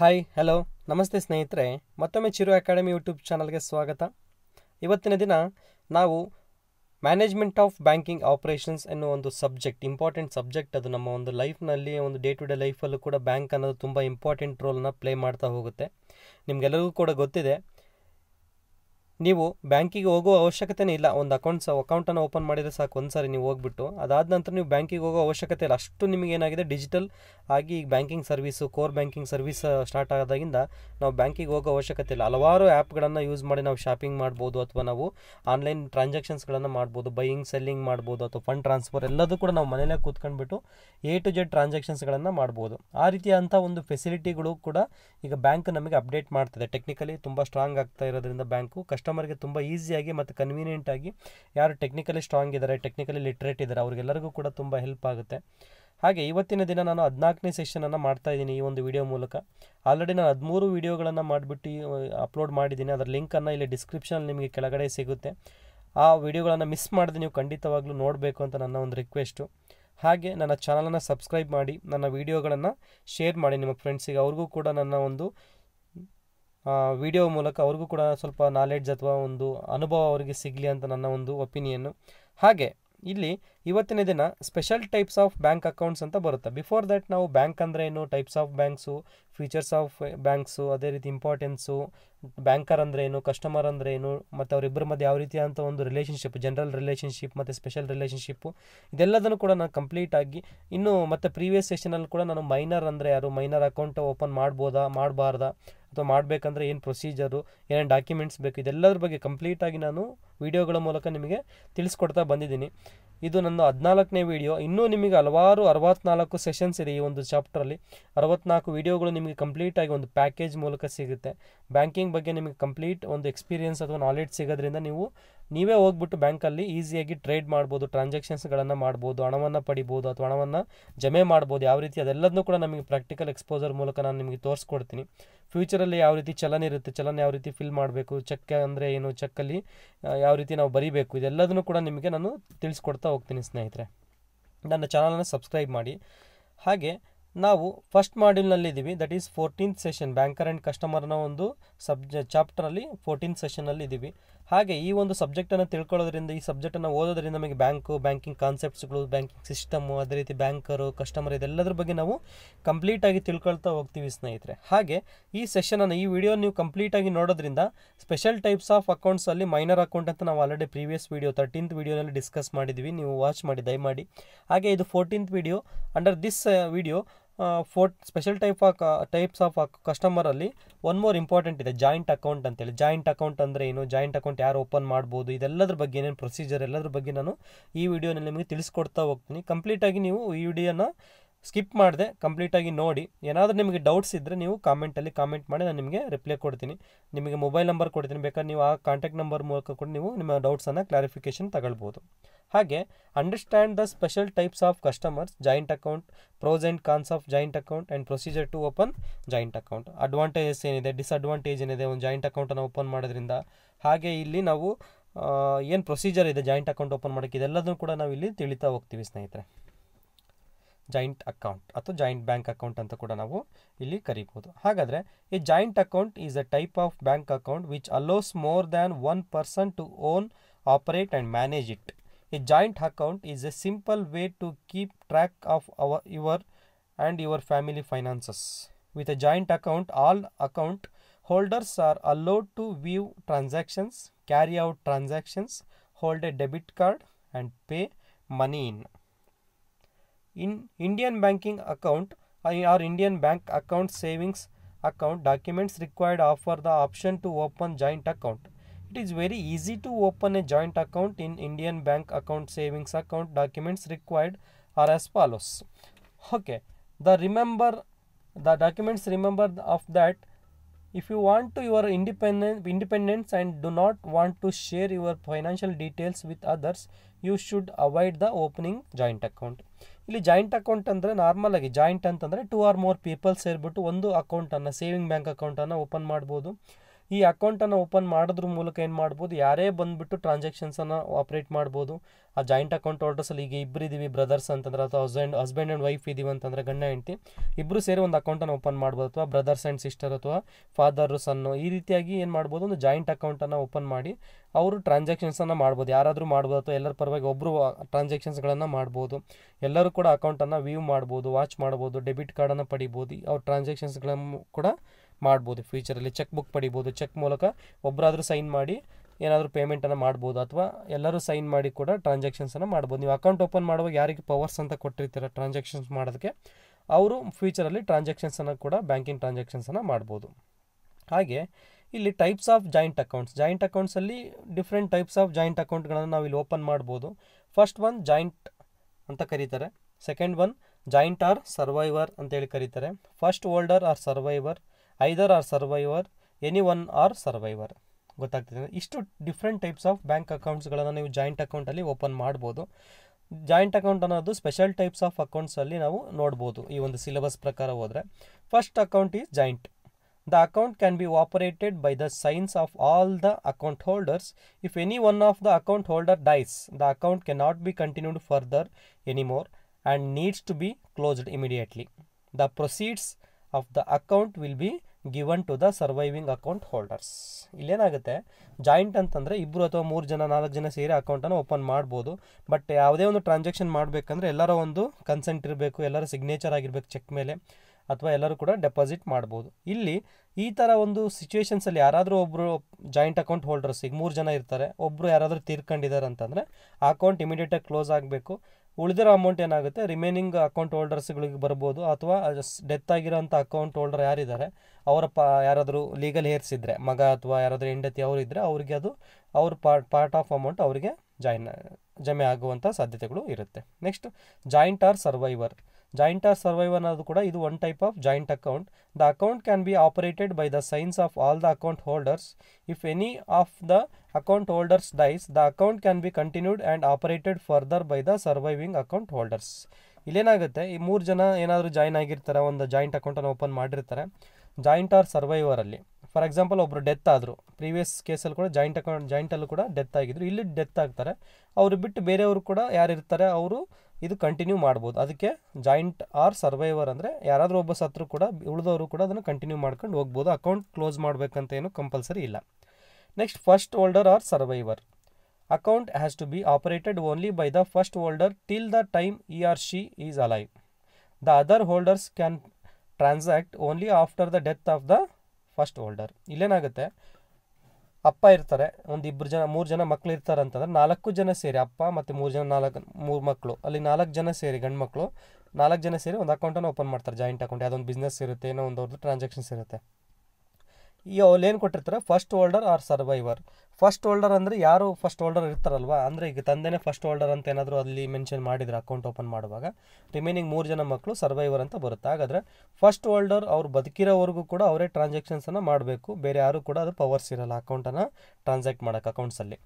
Hi hello ನಮಸ್ತೆ ಸ್ನೇಹಿತರೆ ಮತ್ತೊಮ್ಮೆ ಚಿರು ಅಕಾಡೆಮಿ ಯೂಟ್ಯೂಬ್ ಚಾನಲ್ಗೆ ಸ್ವಾಗತ ಇವತ್ತಿನ ದಿನ ನಾವು ಮ್ಯಾನೇಜ್ಮೆಂಟ್ ಆಫ್ ಬ್ಯಾಂಕಿಂಗ್ ಆಪರೇಷನ್ಸ್ ಎನ್ನುವ ಒಂದು ಸಬ್ಜೆಕ್ಟ್ ಇಂಪಾರ್ಟೆಂಟ್ ಸಬ್ಜೆಕ್ಟ್ ಅದು ನಮ್ಮ ಒಂದು ಲೈಫ್ನಲ್ಲಿ ಒಂದು ಡೇ ಟು ಡೇ ಲೈಫಲ್ಲೂ ಕೂಡ ಬ್ಯಾಂಕ್ ಅನ್ನೋದು ತುಂಬ ಇಂಪಾರ್ಟೆಂಟ್ ರೋಲನ್ನ ಪ್ಲೇ ಮಾಡ್ತಾ ಹೋಗುತ್ತೆ ನಿಮಗೆಲ್ಲರಿಗೂ ಕೂಡ ಗೊತ್ತಿದೆ ನೀವು ಬ್ಯಾಂಕಿಗೆ ಹೋಗುವ ಅವಶ್ಯಕತೆನೇ ಇಲ್ಲ ಒಂದು ಅಕೌಂಟ್ಸ್ ಅಕೌಂಟನ್ನು ಓಪನ್ ಮಾಡಿದರೆ ಸಾಕು ಒಂದು ಸಾರಿ ನೀವು ಹೋಗ್ಬಿಟ್ಟು ಅದಾದ ನಂತರ ನೀವು ಬ್ಯಾಂಕಿಗೆ ಹೋಗೋ ಅವಶ್ಯಕತೆ ಇಲ್ಲ ಅಷ್ಟು ನಿಮಗೇನಾಗಿದೆ ಡಿಜಿಟಲ್ ಆಗಿ ಈಗ banking service core banking service start ಆದಾಗಿಂದ ನಾವು ಬ್ಯಾಂಕಿಗೆ ಹೋಗೋ ಅವಶ್ಯಕತೆ ಇಲ್ಲ ಹಲವಾರು ಆ್ಯಪ್ಗಳನ್ನು ಯೂಸ್ ಮಾಡಿ ನಾವು ಶಾಪಿಂಗ್ ಮಾಡ್ಬೋದು ಅಥವಾ ನಾವು ಆನ್ಲೈನ್ ಟ್ರಾನ್ಸಾಕ್ಷನ್ಸ್ಗಳನ್ನು ಮಾಡ್ಬೋದು ಬೈಯಿಂಗ್ ಸೆಲ್ಲಿಂಗ್ ಮಾಡ್ಬೋದು ಅಥವಾ ಫಂಡ್ ಟ್ರಾನ್ಸ್ಫರ್ ಎಲ್ಲದೂ ಕೂಡ ನಾವು ಮನೇಲೇ ಕೂತ್ಕೊಂಡ್ಬಿಟ್ಟು ಎ ಟು ಜೆಡ್ ಟ್ರಾನ್ಸಾಕ್ಷನ್ಸ್ಗಳನ್ನು ಮಾಡ್ಬೋದು ಆ ರೀತಿಯಂಥ ಒಂದು ಫೆಸಿಲಿಟಿಗಳು ಕೂಡ ಈಗ ಬ್ಯಾಂಕ್ ನಮಗೆ ಅಪ್ಡೇಟ್ ಮಾಡ್ತಿದೆ ಟೆಕ್ನಿಕಲಿ ತುಂಬ ಸ್ಟ್ರಾಂಗ್ ಆಗ್ತಾ ಇರೋದ್ರಿಂದ ಬ್ಯಾಂಕು ಕಷ್ಟ ಕಸ್ಟಮರ್ಗೆ ತುಂಬ ಈಸಿಯಾಗಿ ಮತ್ತು ಕನ್ವೀನಿಯೆಂಟಾಗಿ ಯಾರು ಟೆಕ್ನಿಕಲಿ ಸ್ಟ್ರಾಂಗ್ ಇದ್ದಾರೆ ಟೆಕ್ನಿಕಲಿ ಲಿಟ್ರೇಟ್ ಇದ್ದಾರೆ ಅವ್ರಿಗೆಲ್ಲರಿಗೂ ಕೂಡ ತುಂಬ ಹೆಲ್ಪ್ ಆಗುತ್ತೆ ಹಾಗೆ ಇವತ್ತಿನ ದಿನ ನಾನು ಹದಿನಾಲ್ಕನೇ ಸೆಷನನ್ನು ಮಾಡ್ತಾ ಇದ್ದೀನಿ ಈ ಒಂದು ವಿಡಿಯೋ ಮೂಲಕ ಆಲ್ರೆಡಿ ನಾನು ಹದಿಮೂರು ವೀಡಿಯೋಗಳನ್ನು ಮಾಡಿಬಿಟ್ಟು ಅಪ್ಲೋಡ್ ಮಾಡಿದ್ದೀನಿ ಅದರ ಲಿಂಕನ್ನು ಇಲ್ಲಿ ಡಿಸ್ಕ್ರಿಪ್ಷನಲ್ಲಿ ನಿಮಗೆ ಕೆಳಗಡೆ ಸಿಗುತ್ತೆ ಆ ವಿಡಿಯೋಗಳನ್ನು ಮಿಸ್ ಮಾಡದೆ ನೀವು ಖಂಡಿತವಾಗ್ಲೂ ನೋಡಬೇಕು ಅಂತ ನನ್ನ ಒಂದು ರಿಕ್ವೆಸ್ಟು ಹಾಗೆ ನನ್ನ ಚಾನಲನ್ನು ಸಬ್ಸ್ಕ್ರೈಬ್ ಮಾಡಿ ನನ್ನ ವೀಡಿಯೋಗಳನ್ನು ಶೇರ್ ಮಾಡಿ ನಿಮ್ಮ ಫ್ರೆಂಡ್ಸಿಗೆ ಅವ್ರಿಗೂ ಕೂಡ ನನ್ನ ಒಂದು ವಿಡಿಯೋ ಮೂಲಕ ಅವ್ರಿಗೂ ಕೂಡ ಸ್ವಲ್ಪ ನಾಲೆಡ್ಜ್ ಅಥವಾ ಒಂದು ಅನುಭವ ಅವರಿಗೆ ಸಿಗಲಿ ಅಂತ ನನ್ನ ಒಂದು ಒಪಿನಿಯನ್ನು ಹಾಗೆ ಇಲ್ಲಿ ಇವತ್ತಿನ ದಿನ special types of bank accounts ಅಂತ ಬರುತ್ತೆ ಬಿಫೋರ್ ದ್ಯಾಟ್ ನಾವು ಬ್ಯಾಂಕ್ ಅಂದರೆ ಏನು types of banks features of banks ಅದೇ ರೀತಿ ಇಂಪಾರ್ಟೆನ್ಸು ಬ್ಯಾಂಕರ್ ಅಂದರೆ ಏನು ಕಸ್ಟಮರ್ ಅಂದರೆ ಏನು ಮತ್ತು ಅವರಿಬ್ಬರ ಮಧ್ಯೆ ಯಾವ ರೀತಿಯಾದಂಥ ಒಂದು ರಿಲೇಷನ್ಶಿಪ್ ಜನರಲ್ ರಿಲೇಷನ್ಶಿಪ್ ಮತ್ತು ಸ್ಪೆಷಲ್ ರಿಲೇಷನ್ಶಿಪ್ಪು ಇದೆಲ್ಲದನ್ನು ಕೂಡ ನಾನು ಕಂಪ್ಲೀಟಾಗಿ ಇನ್ನು ಮತ್ತು ಪ್ರೀವಿಯಸ್ ಸೆಷನಲ್ಲಿ ಕೂಡ ನಾನು ಮೈನರ್ ಅಂದರೆ ಯಾರು ಮೈನರ್ ಅಕೌಂಟ್ ಓಪನ್ ಮಾಡ್ಬೋದಾ ಮಾಡಬಾರ್ದಾ ಅಥವಾ ಮಾಡಬೇಕಂದ್ರೆ ಏನು ಪ್ರೊಸೀಜರು ಏನೇನು ಡಾಕ್ಯುಮೆಂಟ್ಸ್ ಬೇಕು ಇದೆಲ್ಲದ್ರ ಬಗ್ಗೆ ಕಂಪ್ಲೀಟಾಗಿ ನಾನು ವೀಡಿಯೋಗಳ ಮೂಲಕ ನಿಮಗೆ ತಿಳಿಸ್ಕೊಡ್ತಾ ಬಂದಿದ್ದೀನಿ ಇದು ನನ್ನ ಹದಿನಾಲ್ಕನೇ ವೀಡಿಯೋ ಇನ್ನೂ ನಿಮಗೆ ಹಲವಾರು ಅರವತ್ತ್ನಾಲ್ಕು ಸೆಷನ್ಸ್ ಇದೆ ಈ ಒಂದು ಚಾಪ್ಟ್ರಲ್ಲಿ ಅರವತ್ನಾಲ್ಕು ವೀಡಿಯೋಗಳು ನಿಮಗೆ ಕಂಪ್ಲೀಟಾಗಿ ಒಂದು ಪ್ಯಾಕೇಜ್ ಮೂಲಕ ಸಿಗುತ್ತೆ ಬ್ಯಾಂಕಿಂಗ್ ಬಗ್ಗೆ ನಿಮಗೆ ಕಂಪ್ಲೀಟ್ ಒಂದು ಎಕ್ಸ್ಪೀರಿಯನ್ಸ್ ಅಥವಾ ನಾಲೆಡ್ಜ್ ಸಿಗೋದ್ರಿಂದ ನೀವು ನೀವೇ ಹೋಗ್ಬಿಟ್ಟು ಬ್ಯಾಂಕಲ್ಲಿ ಈಸಿಯಾಗಿ ಟ್ರೇಡ್ ಮಾಡ್ಬೋದು ಟ್ರಾನ್ಸಾಕ್ಷನ್ಸ್ಗಳನ್ನು ಮಾಡ್ಬೋದು ಹಣವನ್ನು ಪಡಿಬೋದು ಅಥವಾ ಹಣವನ್ನು ಜಮೆ ಮಾಡ್ಬೋದು ಯಾವ ರೀತಿ ಅದೆಲ್ಲದನ್ನೂ ಕೂಡ ನಮಗೆ ಪ್ರಾಕ್ಟಿಕಲ್ ಎಕ್ಸ್ಪೋಸರ್ ಮೂಲಕ ನಾನು ನಿಮಗೆ ತೋರಿಸ್ಕೊಡ್ತೀನಿ ಫ್ಯೂಚರಲ್ಲಿ ಯಾವ ರೀತಿ ಚಲನ್ ಇರುತ್ತೆ ಚಲನ್ ಯಾವ ರೀತಿ ಫಿಲ್ ಮಾಡಬೇಕು ಚೆಕ್ ಅಂದರೆ ಏನು ಚೆಕ್ಕಲ್ಲಿ ಯಾವ ರೀತಿ ನಾವು ಬರೀಬೇಕು ಇದೆಲ್ಲದನ್ನು ಕೂಡ ನಿಮಗೆ ನಾನು ತಿಳಿಸ್ಕೊಡ್ತಾ ಹೋಗ್ತೀನಿ ಸ್ನೇಹಿತರೆ ನನ್ನ ಚಾನಲನ್ನು ಸಬ್ಸ್ಕ್ರೈಬ್ ಮಾಡಿ ಹಾಗೆ ನಾವು ಫಸ್ಟ್ ಮಾಡ್ಯೂಲ್ನಲ್ಲಿದ್ದೀವಿ that is fourteenth session banker and ಕಸ್ಟಮರ್ನ ಒಂದು ಸಬ್ಜೆ ಚಾಪ್ಟರಲ್ಲಿ ಫೋರ್ಟೀನ್ ಸೆಷನಲ್ಲಿ ಇದ್ದೀವಿ ಹಾಗೆ ಈ ಒಂದು ಸಬ್ಜೆಕ್ಟನ್ನು ತಿಳ್ಕೊಳ್ಳೋದ್ರಿಂದ ಈ ಸಬ್ಜೆಕ್ಟನ್ನು ಓದೋದ್ರಿಂದ ನಮಗೆ ಬ್ಯಾಂಕು ಬ್ಯಾಂಕಿಂಗ್ ಕಾನ್ಸೆಪ್ಟ್ಸ್ಗಳು ಬ್ಯಾಂಕಿಂಗ್ ಸಿಸ್ಟಮು ಅದೇ ರೀತಿ ಬ್ಯಾಂಕರು ಕಸ್ಟಮರ್ ಇದೆಲ್ಲದ್ರ ಬಗ್ಗೆ ನಾವು ಕಂಪ್ಲೀಟಾಗಿ ತಿಳ್ಕೊಳ್ತಾ ಹೋಗ್ತೀವಿ ಸ್ನೇಹಿತರೆ ಹಾಗೆ ಈ ಸೆಷನನ್ನು ಈ ವಿಡಿಯೋ ನೀವು ಕಂಪ್ಲೀಟಾಗಿ ನೋಡೋದ್ರಿಂದ ಸ್ಪೆಷಲ್ ಟೈಪ್ಸ್ ಆಫ್ ಅಕೌಂಟ್ಸಲ್ಲಿ ಮೈನರ್ ಅಕೌಂಟ್ ಅಂತ ನಾವು ಆಲ್ರೆಡಿ ಪ್ರೀವಿಯಸ್ ವೀಡಿಯೋ ತರ್ಟೀನ್ತ್ ವೀಡಿಯೋನಲ್ಲಿ ಡಿಸ್ಕಸ್ ಮಾಡಿದ್ವಿ ನೀವು ವಾಚ್ ಮಾಡಿ ದಯಮಾಡಿ ಹಾಗೆ ಇದು fourteenth video under this video for special type of types of ಕಸ್ಟಮರಲ್ಲಿ ಒನ್ ಮೋರ್ ಇಂಪಾರ್ಟೆಂಟ್ ಇದೆ ಜಾಯಿಂಟ್ ಅಕೌಂಟ್ ಅಂತೇಳಿ ಜಾಯಿಂಟ್ ಅಕೌಂಟ್ ಅಂದರೆ ಏನು ಜಾಯಿಂಟ್ ಅಕೌಂಟ್ ಯಾರು ಓಪನ್ ಮಾಡ್ಬೋದು ಇದೆಲ್ಲದ್ರ ಬಗ್ಗೆ ಏನೇನು ಪ್ರೊಸೀಜರ್ ಎಲ್ಲದ್ರ ಬಗ್ಗೆ ನಾನು ಈ ವಿಡಿಯೋನಲ್ಲಿ ನಿಮಗೆ ತಿಳಿಸ್ಕೊಡ್ತಾ ಹೋಗ್ತೀನಿ ಕಂಪ್ಲೀಟಾಗಿ ನೀವು ಈ ವಿಡಿಯೋನ ಸ್ಕಿಪ್ ಮಾಡಿದೆ ಕಂಪ್ಲೀಟಾಗಿ ನೋಡಿ ಏನಾದರೂ ನಿಮಗೆ ಡೌಟ್ಸ್ ಇದ್ದರೆ ನೀವು ಕಾಮೆಂಟಲ್ಲಿ ಕಾಮೆಂಟ್ ಮಾಡಿ ನಾನು ನಿಮಗೆ ರಿಪ್ಲೈ ಕೊಡ್ತೀನಿ ನಿಮಗೆ ಮೊಬೈಲ್ ನಂಬರ್ ಕೊಡ್ತೀನಿ ಬೇಕಾದ್ರೆ ನೀವು ಆ ಕಾಂಟ್ಯಾಕ್ಟ್ ನಂಬರ್ ಮೂಲಕ ಕೂಡ ನೀವು ನಿಮ್ಮ ಡೌಟ್ಸನ್ನು ಕ್ಲಾರಿಫಿಕೇಷನ್ ತಗೊಳ್ಬೋದು ಹಾಗೆ understand the special types of customers joint account pros and cons of joint account and procedure to open joint account advantages ಏನಿದೆ ಡಿಸ್ಅಡ್ವಾಂಟೇಜ್ ಏನಿದೆ ಒಂದು ಜಾಯಿಂಟ್ ಅಕೌಂಟನ್ನು ಓಪನ್ ಮಾಡೋದ್ರಿಂದ ಹಾಗೆ ಇಲ್ಲಿ ನಾವು ಏನು ಪ್ರೊಸೀಜರ್ ಇದೆ ಜಾಯಿಂಟ್ ಅಕೌಂಟ್ ಓಪನ್ ಮಾಡೋಕ್ಕೆ ಇದೆಲ್ಲದನ್ನು ಕೂಡ ನಾವು ಇಲ್ಲಿ ತಿಳಿತಾ ಹೋಗ್ತೀವಿ ಸ್ನೇಹಿತರೆ ಜಾಯಿಂಟ್ ಅಕೌಂಟ್ ಅಥವಾ ಜಾಯಿಂಟ್ ಬ್ಯಾಂಕ್ ಅಕೌಂಟ್ ಅಂತ ಕೂಡ ನಾವು ಇಲ್ಲಿ ಕರಿಬೋದು ಹಾಗಾದರೆ ಈ joint account is a type of bank account which allows more than one person to own operate and manage it A joint account is a simple way to keep track of our your and your family finances. With a joint account, all account holders are allowed to view transactions, carry out transactions, hold a debit card and pay money in. In Indian banking account uh, or Indian bank account savings account documents required offer the option to open joint account it is very easy to open a joint account in Indian bank account savings account. Documents required are as follows. Okay, the remember the documents remember of that if you want to your independence independence and do not want to share your financial details with others you should avoid the opening joint account ಇಲ್ಲಿ joint account ಅಂದರೆ normal ಆಗಿ joint ಅಂತಂದರೆ two or more people ಸೇರಿಬಿಟ್ಟು ಒಂದು ಅಕೌಂಟನ್ನು saving bank ಅಕೌಂಟನ್ನು open ಮಾಡ್ಬೋದು ಈ ಅಕೌಂಟನ್ನು ಓಪನ್ ಮಾಡೋದ್ರ ಮೂಲಕ ಏನು ಮಾಡ್ಬೋದು ಯಾರೇ ಬಂದುಬಿಟ್ಟು ಟ್ರಾನ್ಸಾಕ್ಷನ್ಸನ್ನು ಆಪ್ರೇಟ್ ಮಾಡ್ಬೋದು ಆ ಜಾಯಿಂಟ್ ಅಕೌಂಟ್ ಹೋಲ್ಡರ್ಸಲ್ಲಿ ಈಗ ಇಬ್ಬರು ಇದ್ದೀವಿ ಬ್ರದರ್ಸ್ ಅಂತಂದ್ರೆ ಅಥವಾ ಹಸ್ಬೆಂಡ್ ಹಸ್ಬೆಂಡ್ ಆ್ಯಂಡ್ ವೈಫ್ ಇದ್ದೀವಿ ಅಂತಂದರೆ ಗಂಡ ಹೆಂಡ್ತಿ ಇಬ್ಬರು ಸೇರಿ ಒಂದು ಅಕೌಂಟನ್ನು ಓಪನ್ ಮಾಡ್ಬೋದು ಅಥವಾ ಬ್ರದರ್ಸ್ ಆ್ಯಂಡ್ ಸಿಸ್ಟರ್ ಅಥವಾ ಫಾದರ್ ಸನ್ನು ಈ ರೀತಿಯಾಗಿ ಏನು ಮಾಡ್ಬೋದು ಒಂದು ಜಾಯಿಂಟ್ ಅಕೌಂಟನ್ನು ಓಪನ್ ಮಾಡಿ ಅವರು ಟ್ರಾನ್ಸಾಕ್ಷನ್ಸನ್ನು ಮಾಡ್ಬೋದು ಯಾರಾದರೂ ಮಾಡ್ಬೋದು ಅಥವಾ ಎಲ್ಲರ ಪರವಾಗಿ ಒಬ್ಬರು ಟ್ರಾನ್ಸಾಕ್ಷನ್ಸ್ಗಳನ್ನು ಮಾಡ್ಬೋದು ಎಲ್ಲರೂ ಕೂಡ ಅಕೌಂಟನ್ನು ವ್ಯೂ ಮಾಡ್ಬೋದು ವಾಚ್ ಮಾಡ್ಬೋದು ಡೆಬಿಟ್ ಕಾರ್ಡನ್ನು ಪಡಿಬೋದು ಅವ್ರ ಟ್ರಾನ್ಸಾಕ್ಷನ್ಸ್ಗಳನ್ನು ಕೂಡ ಮಾಡ್ಬೋದು ಫ್ಯೂಚರಲ್ಲಿ ಚೆಕ್ ಬುಕ್ ಪಡಿಬೋದು ಚೆಕ್ ಮೂಲಕ ಒಬ್ಬರಾದರೂ ಸೈನ್ ಮಾಡಿ ಏನಾದರೂ ಪೇಮೆಂಟನ್ನು ಮಾಡ್ಬೋದು ಅಥವಾ ಎಲ್ಲರೂ ಸೈನ್ ಮಾಡಿ ಕೂಡ ಟ್ರಾನ್ಸಾಕ್ಷನ್ಸನ್ನು ಮಾಡ್ಬೋದು ನೀವು ಅಕೌಂಟ್ ಓಪನ್ ಮಾಡುವಾಗ ಯಾರಿಗೆ ಪವರ್ಸ್ ಅಂತ ಕೊಟ್ಟಿರ್ತೀರ ಟ್ರಾನ್ಸಾಕ್ಷನ್ಸ್ ಮಾಡೋದಕ್ಕೆ ಅವರು ಫ್ಯೂಚರಲ್ಲಿ ಟ್ರಾನ್ಸಾಕ್ಷನ್ಸನ್ನು ಕೂಡ ಬ್ಯಾಂಕಿಂಗ್ ಟ್ರಾನ್ಸಾಕ್ಷನ್ಸನ್ನು ಮಾಡ್ಬೋದು ಹಾಗೆ ಇಲ್ಲಿ types of joint accounts joint ಅಕೌಂಟ್ಸಲ್ಲಿ ಡಿಫ್ರೆಂಟ್ ಟೈಪ್ಸ್ ಆಫ್ ಜಾಯಿಂಟ್ ಅಕೌಂಟ್ಗಳನ್ನು ನಾವು ಇಲ್ಲಿ ಓಪನ್ ಮಾಡ್ಬೋದು ಫಸ್ಟ್ ಒನ್ ಜಾಯಿಂಟ್ ಅಂತ ಕರೀತಾರೆ second one joint or survivor ಅಂತೇಳಿ ಕರೀತಾರೆ first holder or survivor either or survivor any one or survivor ಗೊತ್ತಾಗ್ತದೆ ಇಷ್ಟು ಡಿಫ್ರೆಂಟ್ ಟೈಪ್ಸ್ ಆಫ್ ಬ್ಯಾಂಕ್ ಅಕೌಂಟ್ಸ್ಗಳನ್ನು ನೀವು ಜಾಯಿಂಟ್ ಅಕೌಂಟಲ್ಲಿ ಓಪನ್ ಮಾಡ್ಬೋದು ಜಾಯಿಂಟ್ ಅಕೌಂಟ್ ಅನ್ನೋದು ಸ್ಪೆಷಲ್ ಟೈಪ್ಸ್ ಆಫ್ ಅಕೌಂಟ್ಸಲ್ಲಿ ನಾವು ನೋಡ್ಬೋದು ಈ ಒಂದು ಸಿಲೆಬಸ್ ಪ್ರಕಾರ ಹೋದರೆ first account is joint the account can be operated by the signs of all the account holders if any one of the account holder dies the account can not be continued further anymore and needs to be closed immediately the proceeds of the account will be given to the surviving account holders ಇಲ್ಲೇನಾಗುತ್ತೆ joint ಅಂತಂದರೆ ಇಬ್ಬರು ಅಥವಾ ಮೂರು ಜನ ನಾಲ್ಕು ಜನ ಸೇರಿ ಅಕೌಂಟನ್ನು ಓಪನ್ ಮಾಡ್ಬೋದು ಬಟ್ ಯಾವುದೇ ಒಂದು ಟ್ರಾನ್ಸಾಕ್ಷನ್ ಮಾಡಬೇಕಂದ್ರೆ ಎಲ್ಲರ ಒಂದು ಕನ್ಸೆಂಟ್ ಇರಬೇಕು ಎಲ್ಲರ ಸಿಗ್ನೇಚರ್ ಆಗಿರಬೇಕು ಚೆಕ್ ಮೇಲೆ ಅಥವಾ ಎಲ್ಲರೂ ಕೂಡ ಡೆಪಾಸಿಟ್ ಮಾಡ್ಬೋದು ಇಲ್ಲಿ ಈ ಥರ ಒಂದು ಸಿಚುವೇಷನ್ಸಲ್ಲಿ ಯಾರಾದರೂ ಒಬ್ಬರು ಜಾಯಿಂಟ್ ಅಕೌಂಟ್ ಹೋಲ್ಡರ್ಸ್ ಈಗ ಮೂರು ಜನ ಇರ್ತಾರೆ ಒಬ್ಬರು ಯಾರಾದರೂ ತೀರ್ಕೊಂಡಿದ್ದಾರೆ ಅಂತಂದರೆ ಅಕೌಂಟ್ ಇಮಿಡಿಯೇಟಾಗಿ ಕ್ಲೋಸ್ ಆಗಬೇಕು ಉಳಿದಿರೋ ಅಮೌಂಟ್ ಏನಾಗುತ್ತೆ ರಿಮೈನಿಂಗ್ ಅಕೌಂಟ್ ಹೋಲ್ಡರ್ಸ್ಗಳಿಗೆ ಬರ್ಬೋದು ಅಥವಾ ಡೆತ್ ಆಗಿರೋಂಥ ಅಕೌಂಟ್ ಹೋಲ್ಡರ್ ಯಾರಿದ್ದಾರೆ ಅವರ ಪಾ ಯಾರಾದರೂ ಲೀಗಲ್ ಹೇರ್ಸ್ ಇದ್ದರೆ ಮಗ ಅಥವಾ ಯಾರಾದರೂ ಹೆಂಡತಿ ಅವರು ಇದ್ದರೆ ಅವರಿಗೆ ಅದು ಅವ್ರ ಪಾರ್ಟ್ ಪಾರ್ಟ್ ಆಫ್ ಅಮೌಂಟ್ ಅವರಿಗೆ ಜಾಯಿನ್ ಜಮೆ ಆಗುವಂಥ ಸಾಧ್ಯತೆಗಳು ಇರುತ್ತೆ next joint or survivor joint or survive ಅನ್ನೋದು ಕೂಡ ಇದು one type of joint account the account can be operated by the signs of all the account holders if any of the account holders dies the account can be continued and operated further by the surviving account holders ಇಲ್ಲೇನಾಗುತ್ತೆ ಈ ಮೂರು ಜನ ಏನಾದರೂ join ಆಗಿರ್ತಾರೆ ಒಂದು joint ಅಕೌಂಟನ್ನು open ಮಾಡಿರ್ತಾರೆ joint or ಸರ್ವೈವರಲ್ಲಿ ಫಾರ್ ಎಕ್ಸಾಂಪಲ್ ಒಬ್ಬರು ಡೆತ್ ಆದರು ಪ್ರೀವಿಯಸ್ ಕೇಸಲ್ಲಿ ಕೂಡ ಜಾಯಿಂಟ್ ಅಕೌಂಟ್ ಜಾಯಿಂಟಲ್ಲೂ ಕೂಡ ಡೆತ್ ಆಗಿದ್ರು ಇಲ್ಲಿ ಡೆತ್ ಆಗ್ತಾರೆ ಅವರು ಬಿಟ್ಟು ಬೇರೆಯವರು ಕೂಡ ಯಾರು ಇರ್ತಾರೆ ಅವರು ಇದು ಕಂಟಿನ್ಯೂ ಮಾಡ್ಬೋದು ಅದಕ್ಕೆ ಜಾಯಿಂಟ್ ಆರ್ ಸರ್ವೈವರ್ ಅಂದರೆ ಯಾರಾದರೂ ಒಬ್ಬ ಸತ್ರು ಕೂಡ ಉಳಿದವರು ಕೂಡ ಅದನ್ನು ಕಂಟಿನ್ಯೂ ಮಾಡ್ಕೊಂಡು ಹೋಗ್ಬೋದು ಅಕೌಂಟ್ ಕ್ಲೋಸ್ ಮಾಡಬೇಕಂತ ಏನು ಕಂಪಲ್ಸರಿ ಇಲ್ಲ next first holder or survivor account has to be operated only by the first holder till the time he or she is alive the other holders can transact only after the death of the first holder ಇಲ್ಲೇನಾಗುತ್ತೆ ಅಪ್ಪ ಇರ್ತಾರೆ ಒಂದು ಇಬ್ಬರು ಜನ ಮೂರು ಜನ ಮಕ್ಕಳು ಇರ್ತಾರೆ ಅಂತಂದ್ರೆ ನಾಲ್ಕು ಜನ ಸೇರಿ ಅಪ್ಪ ಮತ್ತು ಮೂರು ಜನ ನಾಲ್ಕು ಮೂರು ಮಕ್ಕಳು ಅಲ್ಲಿ ನಾಲ್ಕು ಜನ ಸೇರಿ ಗಂಡು ಮಕ್ಕಳು ನಾಲ್ಕು ಜನ ಸೇರಿ ಒಂದು ಅಕೌಂಟನ್ನು ಓಪನ್ ಮಾಡ್ತಾರೆ ಜಾಯಿಂಟ್ ಅಕೌಂಟ್ ಯಾವುದೊಂದು ಬಿಸ್ನೆಸ್ ಇರುತ್ತೆ ಏನೋ ಒಂದು ಅವ್ರದ್ದು ಟ್ರಾನ್ಸಾಕ್ಷನ್ಸ್ ಇರುತ್ತೆ ಈ ಅವ್ರು ಏನು ಕೊಟ್ಟಿರ್ತಾರೆ first holder or survivor first holder ಅಂದರೆ ಯಾರು ಫಸ್ಟ್ ಓಲ್ಡರ್ ಇರ್ತಾರಲ್ವ ಅಂದರೆ ಈಗ ತಂದೆನೇ ಫಸ್ಟ್ ಓಲ್ಡರ್ ಅಂತ ಏನಾದರೂ ಅಲ್ಲಿ ಮೆನ್ಷನ್ ಮಾಡಿದರೆ ಅಕೌಂಟ್ ಓಪನ್ ಮಾಡುವಾಗ ರಿಮೈನಿಂಗ್ ಮೂರು ಜನ ಮಕ್ಕಳು ಸರ್ವೈವರ್ ಅಂತ ಬರುತ್ತೆ ಹಾಗಾದರೆ ಫಸ್ಟ್ ಓಲ್ಡರ್ ಅವ್ರು ಬದುಕಿರೋವರೆಗೂ ಕೂಡ ಅವರೇ ಟ್ರಾನ್ಸಾಕ್ಷನ್ಸನ್ನು ಮಾಡಬೇಕು ಬೇರೆ ಯಾರು ಕೂಡ ಅದು ಪವರ್ಸ್ ಇರಲ್ಲ ಅಕೌಂಟನ್ನು ಟ್ರಾನ್ಸಾಕ್ಟ್ ಮಾಡೋಕ್ಕೆ ಅಕೌಂಟ್ಸಲ್ಲಿ